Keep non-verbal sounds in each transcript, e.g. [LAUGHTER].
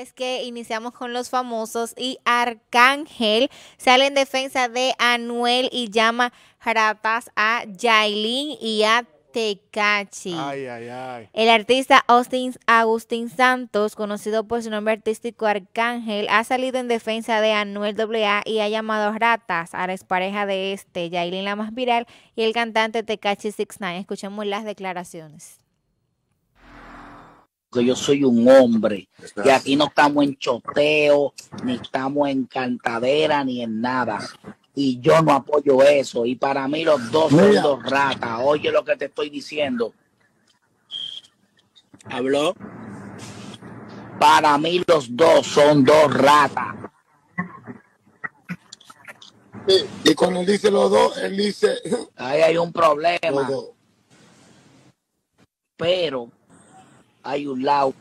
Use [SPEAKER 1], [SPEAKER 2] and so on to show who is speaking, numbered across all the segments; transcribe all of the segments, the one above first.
[SPEAKER 1] es que iniciamos con los famosos y Arcángel sale en defensa de Anuel y llama ratas a Yailin y a Tecachi. Ay, ay, ay. El artista Austin, Agustín Santos, conocido por su nombre artístico Arcángel, ha salido en defensa de Anuel AA y ha llamado ratas a la expareja de este, Yailin la más viral, y el cantante Tecachi 69. Escuchemos las declaraciones
[SPEAKER 2] yo soy un hombre. Y aquí no estamos en choteo, ni estamos en cantadera, ni en nada. Y yo no apoyo eso. Y para mí los dos son dos ratas. Oye lo que te estoy diciendo. ¿Habló? Para mí los dos son dos ratas. y cuando él dice los dos, él dice... [LAUGHS] Ahí hay un problema. Pero hay un lado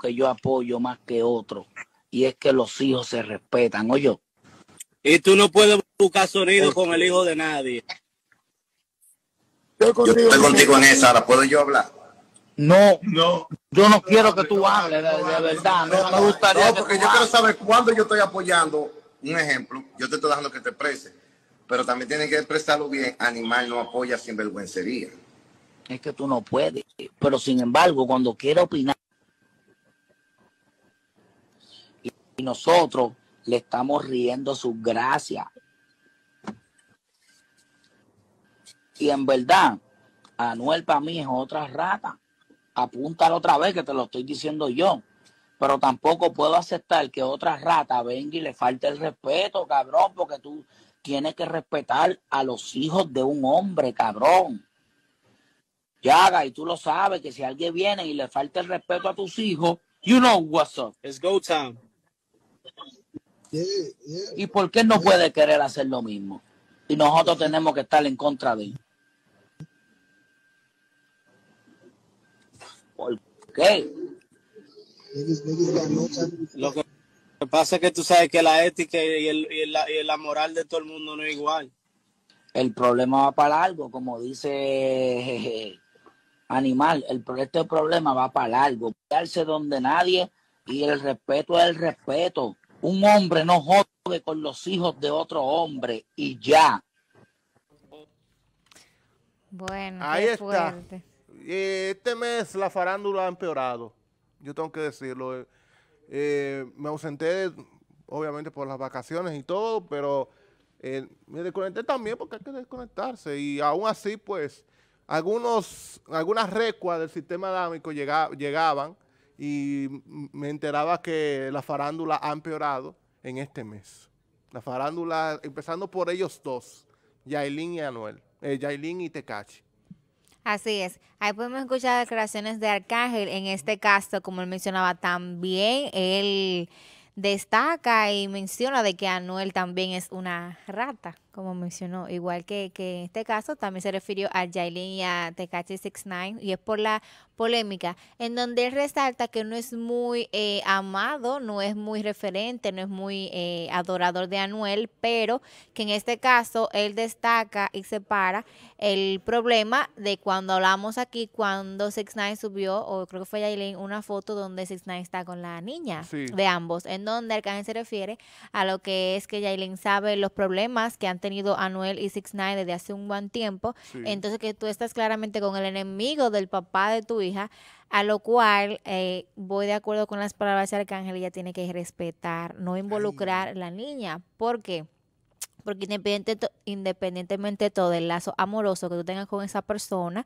[SPEAKER 2] que yo apoyo más que otro y es que los hijos se respetan, oye. Y tú no puedes buscar sonido con el hijo de nadie. Yo estoy contigo en esa, puedo yo hablar. No, no. Yo no quiero que tú hables, de, verdad. No me
[SPEAKER 3] gustaría. porque yo quiero saber cuándo yo estoy apoyando. Un ejemplo, yo te estoy dejando que te expreses, pero también tienen que expresarlo bien. Animal no apoya sin vergüencería es que tú
[SPEAKER 2] no puedes. Pero sin embargo, cuando quiere opinar, y nosotros le estamos riendo sus gracias. Y en verdad, Anuel para mí es otra rata. Apúntalo otra vez que te lo estoy diciendo yo. Pero tampoco puedo aceptar que otra rata venga y le falte el respeto, cabrón, porque tú tienes que respetar a los hijos de un hombre, cabrón. Yaga, y tú lo sabes, que si alguien viene y le falta el respeto a tus hijos, you know what's up. It's go time. ¿Y por qué no puede querer hacer lo mismo? Y nosotros tenemos que estar en contra de él. ¿Por qué? Lo que pasa es que tú sabes que la ética y, la, y la moral de todo el mundo no es igual el problema va para algo, como dice animal, el este problema va para largo, quedarse donde nadie y el respeto es el respeto. Un hombre no jode con los hijos de otro hombre y
[SPEAKER 3] ya.
[SPEAKER 1] Bueno, ahí está.
[SPEAKER 3] Este mes la farándula ha empeorado, yo tengo que decirlo. Eh, me ausenté, obviamente, por las vacaciones y todo, pero eh, me desconecté también porque hay que desconectarse. Y aún así, pues, algunos, algunas recuas del sistema adámico llegaban y me enteraba que la farándula ha empeorado en este mes. La farándula, empezando por ellos dos, Jaylin y Anuel, eh, y Tecachi.
[SPEAKER 1] Así es. Ahí podemos escuchar declaraciones de Arcángel. En este caso, como él mencionaba, también él... El destaca y menciona de que Anuel también es una rata, como mencionó, igual que, que en este caso también se refirió a Jailin y a Tekachi 69 y es por la polémica en donde él resalta que no es muy eh, amado, no es muy referente, no es muy eh, adorador de Anuel, pero que en este caso él destaca y separa el problema de cuando hablamos aquí cuando 69 subió o creo que fue Jailin una foto donde 69 está con la niña de ambos donde Arcángel se refiere a lo que es que Yailin sabe los problemas que han tenido Anuel y Six Nine desde hace un buen tiempo. Entonces que tú estás claramente con el enemigo del papá de tu hija, a lo cual eh, voy de acuerdo con las palabras de Arcángel, ella tiene que respetar, no involucrar a la niña. ¿Por qué? Porque independientemente todo el lazo amoroso que tú tengas con esa persona,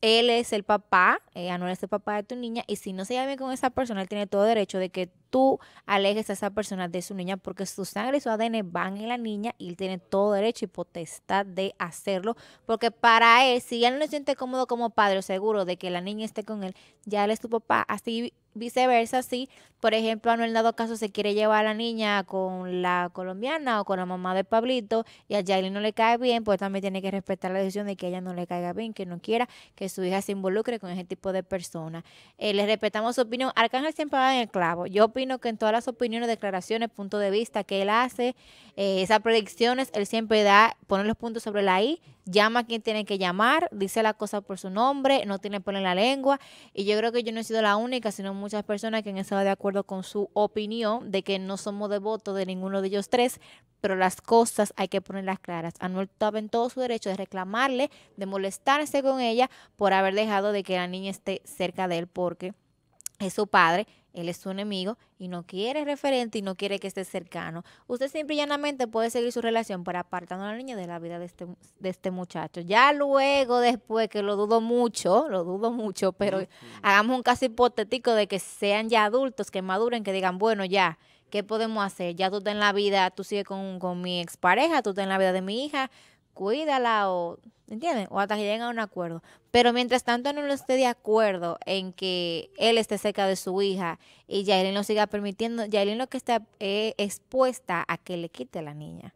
[SPEAKER 1] él es el papá, eh, no es el papá de tu niña, y si no se llama con esa persona, él tiene todo derecho de que tú alejes a esa persona de su niña, porque su sangre y su ADN van en la niña, y él tiene todo derecho y potestad de hacerlo, porque para él, si él no se siente cómodo como padre, o seguro de que la niña esté con él, ya él es tu papá, así viceversa, si Por ejemplo, el dado caso, se quiere llevar a la niña con la colombiana o con la mamá de Pablito y a Jailin no le cae bien, pues también tiene que respetar la decisión de que ella no le caiga bien, que no quiera que su hija se involucre con ese tipo de personas. Eh, le respetamos su opinión. Arcángel siempre va en el clavo. Yo opino que en todas las opiniones, declaraciones, puntos de vista que él hace, eh, esas predicciones, él siempre da, pone los puntos sobre la I llama a quien tiene que llamar, dice la cosa por su nombre, no tiene por en la lengua. Y yo creo que yo no he sido la única, sino muchas personas que han estado de acuerdo con su opinión de que no somos devotos de ninguno de ellos tres, pero las cosas hay que ponerlas claras. Anuel estaba en todo su derecho de reclamarle, de molestarse con ella por haber dejado de que la niña esté cerca de él, porque es su padre él es su enemigo y no quiere referente y no quiere que esté cercano. Usted simple y llanamente puede seguir su relación para apartando a la niña de la vida de este, de este muchacho. Ya luego, después, que lo dudo mucho, lo dudo mucho, pero hagamos un caso hipotético de que sean ya adultos, que maduren, que digan, bueno, ya, ¿qué podemos hacer? Ya tú estás en la vida, tú sigues con, con mi expareja, tú estás en la vida de mi hija, cuídala o, ¿entienden? O hasta que lleguen a un acuerdo. Pero mientras tanto no esté de acuerdo en que él esté cerca de su hija y Yailin lo siga permitiendo, Yailin lo que está eh, expuesta a que le quite la niña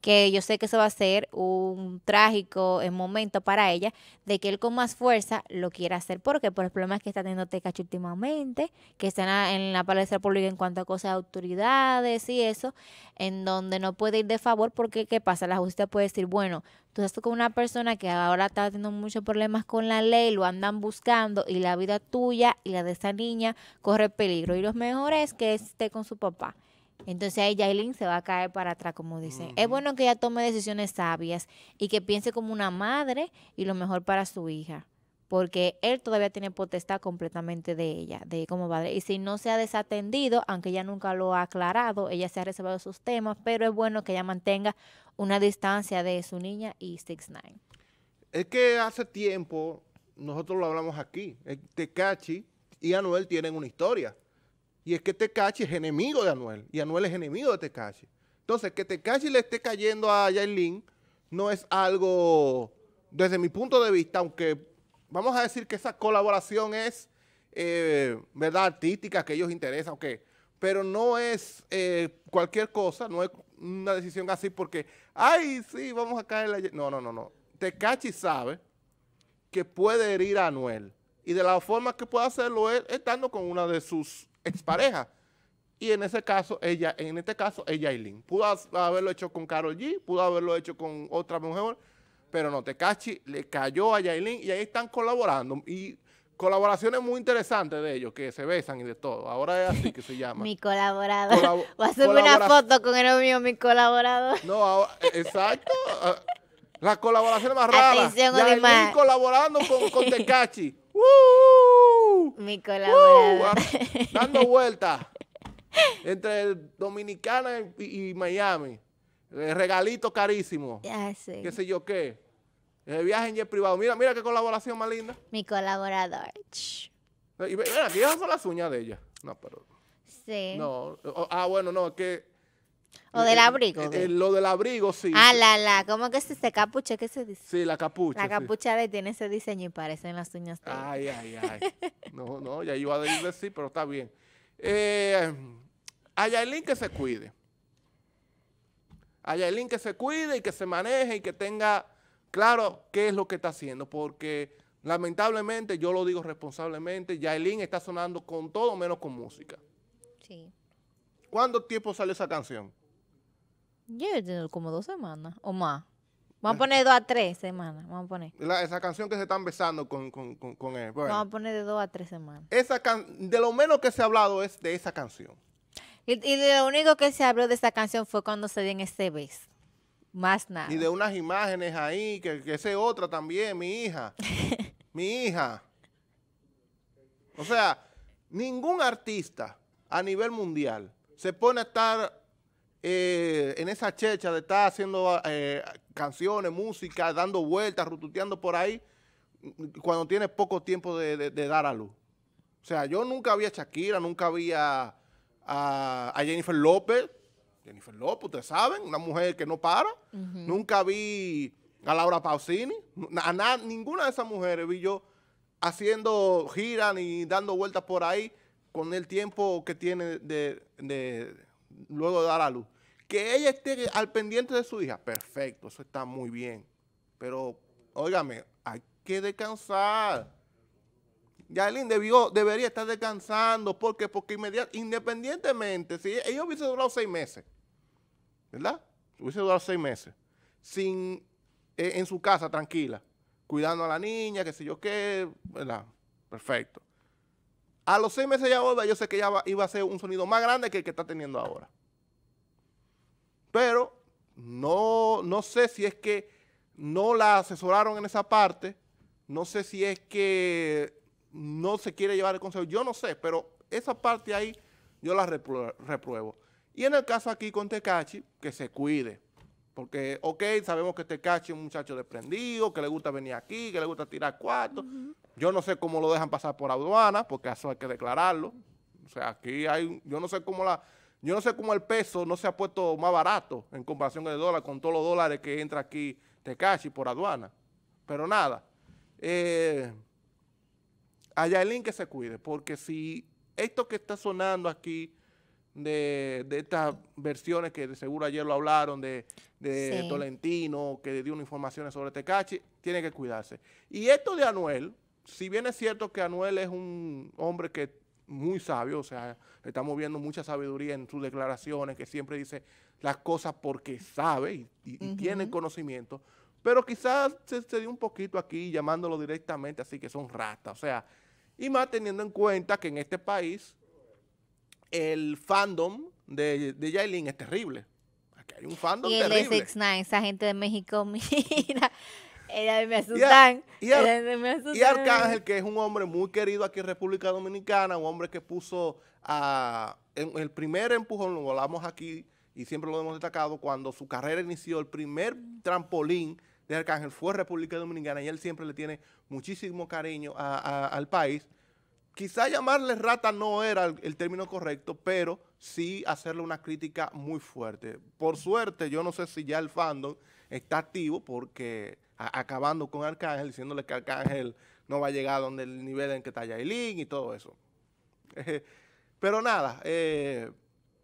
[SPEAKER 1] que yo sé que eso va a ser un trágico eh, momento para ella, de que él con más fuerza lo quiera hacer, porque por el problema es que está teniendo Tecachi últimamente, que está en la, palestra pública en cuanto a cosas de autoridades y eso, en donde no puede ir de favor, porque ¿qué pasa? La justicia puede decir, bueno, tú estás con una persona que ahora está teniendo muchos problemas con la ley, lo andan buscando y la vida tuya y la de esa niña corre peligro, y lo mejor es que esté con su papá. Entonces ahí Yailin se va a caer para atrás, como dice. Es bueno que ella tome decisiones sabias y que piense como una madre y lo mejor para su hija. Porque él todavía tiene potestad completamente de ella, de como padre. Y si no se ha desatendido, aunque ella nunca lo ha aclarado, ella se ha reservado sus temas, pero es bueno que ella mantenga una distancia de su niña y six nine.
[SPEAKER 3] Es que hace tiempo, nosotros lo hablamos aquí, Tekachi eh, y Anuel tienen una historia. Y es que Tecachi es enemigo de Anuel. Y Anuel es enemigo de Tecachi. Entonces, que Tecachi le esté cayendo a Yailin no es algo, desde mi punto de vista, aunque vamos a decir que esa colaboración es, eh, ¿verdad?, artística, que ellos interesan, ok. Pero no es eh, cualquier cosa, no es una decisión así porque, ay, sí, vamos a caer la... No, no, no, no. Tecachi sabe que puede herir a Anuel. Y de la forma que puede hacerlo es estando con una de sus expareja. Y en ese caso, ella, en este caso, es Yailin. Pudo haberlo hecho con Carol G, pudo haberlo hecho con otra mujer, pero no, Tecachi le cayó a Yailin y ahí están colaborando. Y colaboraciones muy interesantes de ellos, que se besan y de todo. Ahora es así que se [LAUGHS] llama. mi
[SPEAKER 1] colaborador.
[SPEAKER 3] [LAUGHS] a hacerme una
[SPEAKER 1] foto con el mío, mi colaborador. No,
[SPEAKER 3] exacto. Ah, la colaboración más rara Yailin
[SPEAKER 1] colaborando con, con
[SPEAKER 3] Tecachi.
[SPEAKER 1] ¡Uh! [LAUGHS] Mi uh, colaborador. Ah,
[SPEAKER 3] dando [LAUGHS] vueltas entre Dominicana y, Miami. Eh, regalito carísimo.
[SPEAKER 1] Ya sé. Qué
[SPEAKER 3] sé yo qué. El eh, viaje en jet privado. Mira, mira qué colaboración más linda. Mi
[SPEAKER 1] colaborador.
[SPEAKER 3] Y mira, aquí son las uñas de ella. No, pero. Sí. No. Ah, bueno, no, es que o del eh, abrigo. Eh, eh, lo del abrigo, sí. Ah, la,
[SPEAKER 1] la, ¿cómo que es este capuche? ¿Qué se dice? Sí, la capucha. La capucha de tiene ese diseño y en las uñas.
[SPEAKER 3] ay, ay, ay. no, no, ya iba a decirle sí, pero está bien. a que se cuide. A Yailin que se cuide y que se maneje y que tenga claro qué es lo que está haciendo, porque lamentablemente, yo lo digo responsablemente, Yailin está sonando con todo menos con música. Sí. ¿Cuánto tiempo sale esa canción?
[SPEAKER 1] Yo como dos semanas o más. Vamos a poner de dos a tres semanas. Vamos a poner.
[SPEAKER 3] esa canción que se están besando con, con, él. Vamos a
[SPEAKER 1] poner de dos a tres semanas.
[SPEAKER 3] de lo menos que se ha hablado es de esa canción.
[SPEAKER 1] Y, de lo único que se habló de esa canción fue cuando se en ese beso. Más
[SPEAKER 3] nada. Y de unas imágenes ahí, que, que esa otra también, mi hija. [LAUGHS] mi hija. O sea, ningún artista a nivel mundial se pone a estar eh, en esa checha de estar haciendo eh, canciones, música, dando vueltas, rututeando por ahí, cuando tiene poco tiempo de, dar a luz. O sea, yo nunca vi a Shakira, nunca vi a, a, Jennifer López. Jennifer López, ustedes saben, una mujer que no para. Nunca vi a Laura Pausini. A, ninguna de esas mujeres vi yo haciendo giras y dando vueltas por ahí con el tiempo que tiene de luego de dar a luz. Que ella esté al pendiente de su hija, perfecto, eso está muy bien. Pero, óigame, hay que descansar. Yaelin debió, debería estar descansando. ¿Por qué? Porque independientemente, si ella hubiese durado seis meses, ¿verdad? Hubiese durado seis meses, sin, e, en su casa, tranquila, cuidando a la niña, qué sé yo qué, ¿verdad? Perfecto. A los seis meses ya vuelve, yo sé que ya iba a ser un sonido más grande que el que está teniendo ahora. Pero no, no sé si es que no la asesoraron en esa parte, no sé si es que no se quiere llevar el consejo, yo no sé, pero esa parte ahí yo la repruebo. Y en el caso aquí con Tecachi, que se cuide. Porque, ok, sabemos que Tecachi es un muchacho desprendido, que le gusta venir aquí, que le gusta tirar cuartos, yo no sé cómo lo dejan pasar por aduana, porque eso hay que declararlo. O sea, aquí hay, yo no sé cómo la, yo no sé cómo el peso no se ha puesto más barato en comparación con el dólar, con todos los dólares que entra aquí Tecachi por aduana. Pero nada, eh, a Yaelín que se cuide, porque si esto que está sonando aquí, de, estas versiones que seguro ayer lo hablaron, de, de Tolentino, que dio una información sobre Tecachi, tiene que cuidarse. Y esto de Anuel, si bien es cierto que Anuel es un hombre que muy sabio, o sea, estamos viendo mucha sabiduría en sus declaraciones, que siempre dice las cosas porque sabe y, tiene conocimiento, pero quizás se, dio un poquito aquí llamándolo directamente, así que son ratas, o sea, y más teniendo en cuenta que en este país el fandom de, de es terrible. Aquí hay un fandom y terrible.
[SPEAKER 1] esa gente de México, [LAUGHS] mira, ella me Y, Arcángel, que
[SPEAKER 3] es un hombre muy querido aquí en República Dominicana, un hombre que puso a, el primer empujón, lo hablamos aquí y siempre lo hemos destacado, cuando su carrera inició, el primer trampolín de Arcángel fue República Dominicana y él siempre le tiene muchísimo cariño al país. Quizá llamarle rata no era el, término correcto, pero sí hacerle una crítica muy fuerte. Por suerte, yo no sé si ya el fandom está activo porque acabando con Arcángel, diciéndole que Arcángel no va a llegar a donde el nivel en que está Yailin y todo eso. Eh, pero nada, eh,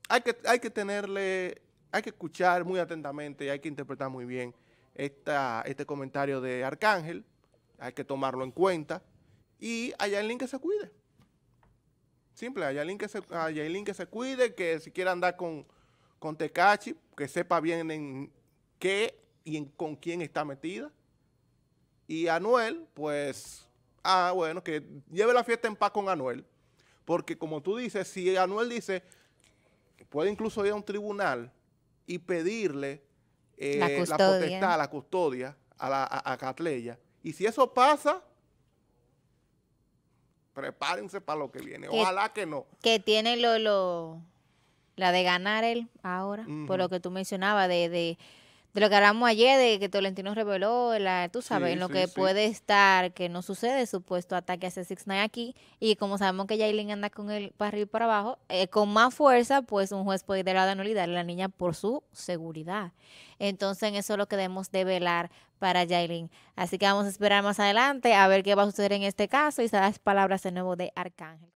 [SPEAKER 3] hay, que, hay que tenerle, hay que escuchar muy atentamente y hay que interpretar muy bien esta, este comentario de Arcángel. Hay que tomarlo en cuenta. Y a Yailin que se cuide. Simple, a Yailin que se, a que se cuide, que si quiere andar con, con Tecachi, que sepa bien en qué y con quién está metida. Y Anuel, pues, ah, bueno, que lleve la fiesta en paz con Anuel. Porque como tú dices, si Anuel dice, puede incluso ir a un tribunal y pedirle eh, la, la custodia a, la, Catleya. Y si eso pasa, prepárense para lo que viene. Ojalá que no.
[SPEAKER 1] Que tiene lo, lo, la de ganar él ahora, por lo que tú mencionabas, de de lo que hablamos ayer, de que Tolentino reveló, la, tú sabes, en lo que puede estar, que no sucede, supuesto ataque a C-69 aquí, y como sabemos que Yailin anda con el parril para abajo, eh, con más fuerza, pues un juez puede dar la nulidad a la niña por su seguridad. Entonces, en eso es lo que debemos de velar para Yailin. Así que vamos a esperar más adelante a ver qué va a suceder en este caso y esas palabras de nuevo de Arcángel.